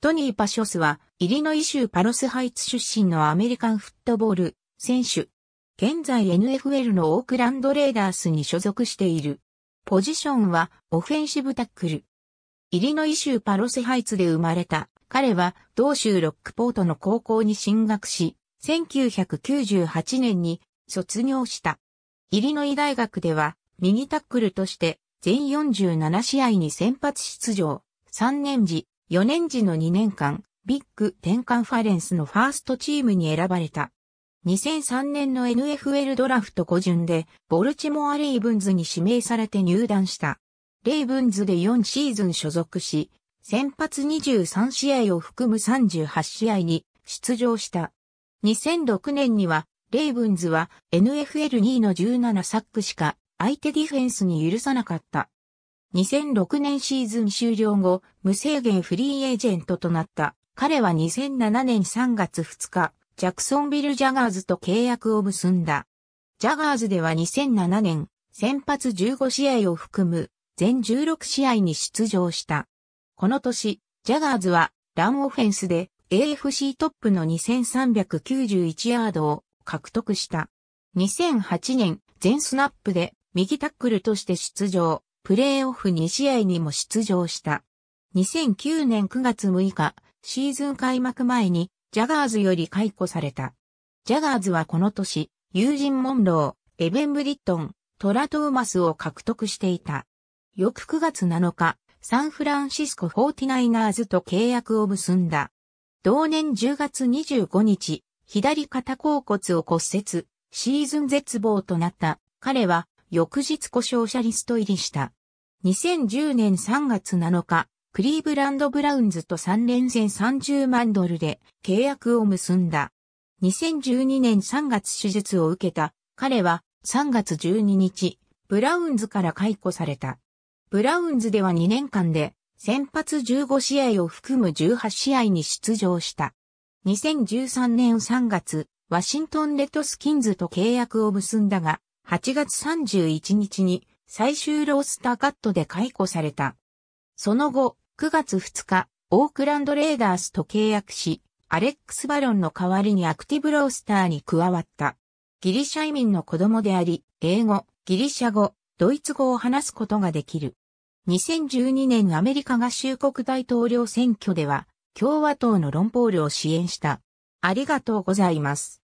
トニー・パショスは、イリノイ州パロスハイツ出身のアメリカンフットボール選手。現在 NFL のオークランドレーダースに所属している。ポジションはオフェンシブタックル。イリノイ州パロスハイツで生まれた。彼は同州ロックポートの高校に進学し、1998年に卒業した。イリノイ大学では右タックルとして全47試合に先発出場。3年時、4年時の2年間、ビッグ10カンファレンスのファーストチームに選ばれた。2003年の NFL ドラフト5巡で、ボルチモア・レイブンズに指名されて入団した。レイブンズで4シーズン所属し、先発23試合を含む38試合に出場した。2006年には、レイブンズは NFL2 位の17サックしか相手ディフェンスに許さなかった。2006年シーズン終了後、無制限フリーエージェントとなった。彼は2007年3月2日、ジャクソンビル・ジャガーズと契約を結んだ。ジャガーズでは2007年、先発15試合を含む、全16試合に出場した。この年、ジャガーズは、ランオフェンスで AFC トップの2391ヤードを獲得した。2008年、全スナップで右タックルとして出場。プレーオフ2試合にも出場した。2009年9月6日、シーズン開幕前にジャガーズより解雇された。ジャガーズはこの年、友人モンロー、エベン・ブリットン、トラ・トーマスを獲得していた。翌9月7日、サンフランシスコ 49ers と契約を結んだ。同年10月25日、左肩甲骨を骨折、シーズン絶望となった。彼は翌日故障者リスト入りした。2010年3月7日、クリーブランド・ブラウンズと3連戦30万ドルで契約を結んだ。2012年3月手術を受けた彼は3月12日、ブラウンズから解雇された。ブラウンズでは2年間で先発15試合を含む18試合に出場した。2013年3月、ワシントン・レッドスキンズと契約を結んだが、8月31日に最終ロースターカットで解雇された。その後、9月2日、オークランドレーダースと契約し、アレックス・バロンの代わりにアクティブロースターに加わった。ギリシャ移民の子供であり、英語、ギリシャ語、ドイツ語を話すことができる。2012年アメリカ合衆国大統領選挙では、共和党のロンポールを支援した。ありがとうございます。